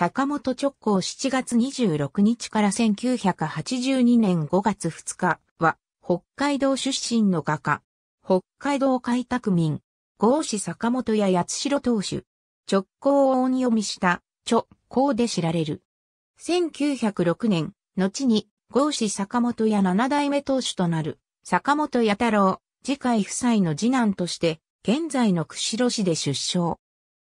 坂本直行7月26日から1982年5月2日は、北海道出身の画家、北海道開拓民、合志坂本や八代当主、直行を音読みした、直行で知られる。1906年、後に、合志坂本や七代目当主となる、坂本弥太郎、次回夫妻の次男として、現在の釧路市で出生。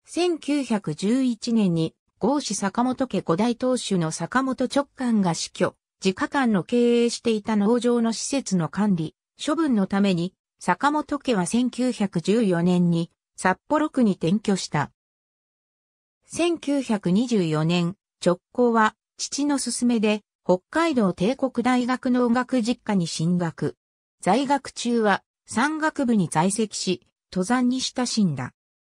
1911年に豪志坂本家五大当主の坂本直官が死去、自家間の経営していた農場の施設の管理、処分のために、坂本家は1914年に札幌区に転居した。1924年、直行は父の勧めで北海道帝国大学農学実家に進学。在学中は山岳部に在籍し、登山に親しんだ。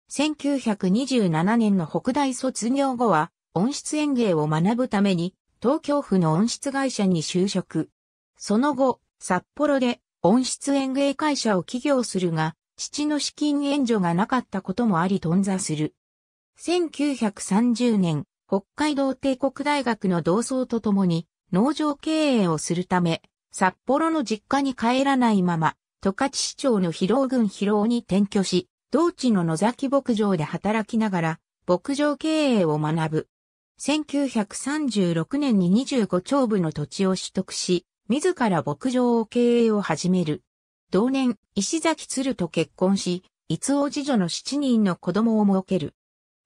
1927年の北大卒業後は、音質園芸を学ぶために、東京府の音質会社に就職。その後、札幌で音質園芸会社を起業するが、父の資金援助がなかったこともあり頓挫する。1930年、北海道帝国大学の同窓とともに、農場経営をするため、札幌の実家に帰らないまま、十勝市長の疲労郡疲労に転居し、同地の野崎牧場で働きながら、牧場経営を学ぶ。1936年に25丁部の土地を取得し、自ら牧場を経営を始める。同年、石崎鶴と結婚し、伊津王次女の7人の子供を設ける。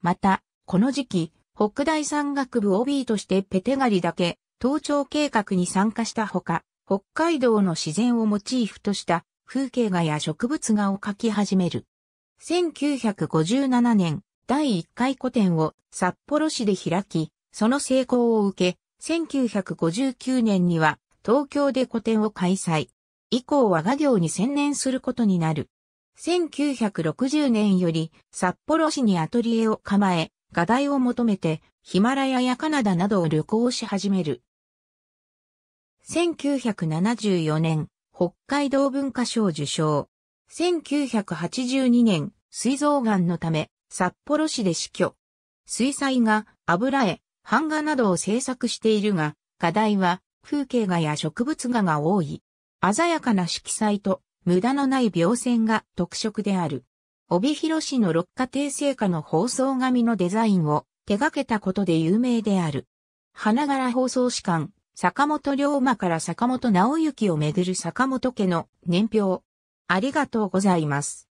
また、この時期、北大山学部 OB としてペテガリだけ、東朝計画に参加したほか、北海道の自然をモチーフとした風景画や植物画を描き始める。1957年、第1回個展を札幌市で開き、その成功を受け、1959年には東京で個展を開催。以降は画業に専念することになる。1960年より札幌市にアトリエを構え、画題を求めてヒマラヤやカナダなどを旅行し始める。1974年、北海道文化賞受賞。1982年、膵臓癌のため、札幌市で死去。水彩画、油絵、版画などを制作しているが、課題は風景画や植物画が多い。鮮やかな色彩と無駄のない描線が特色である。帯広市の六花亭製菓の包装紙のデザインを手掛けたことで有名である。花柄包装士官、坂本龍馬から坂本直行をめぐる坂本家の年表、ありがとうございます。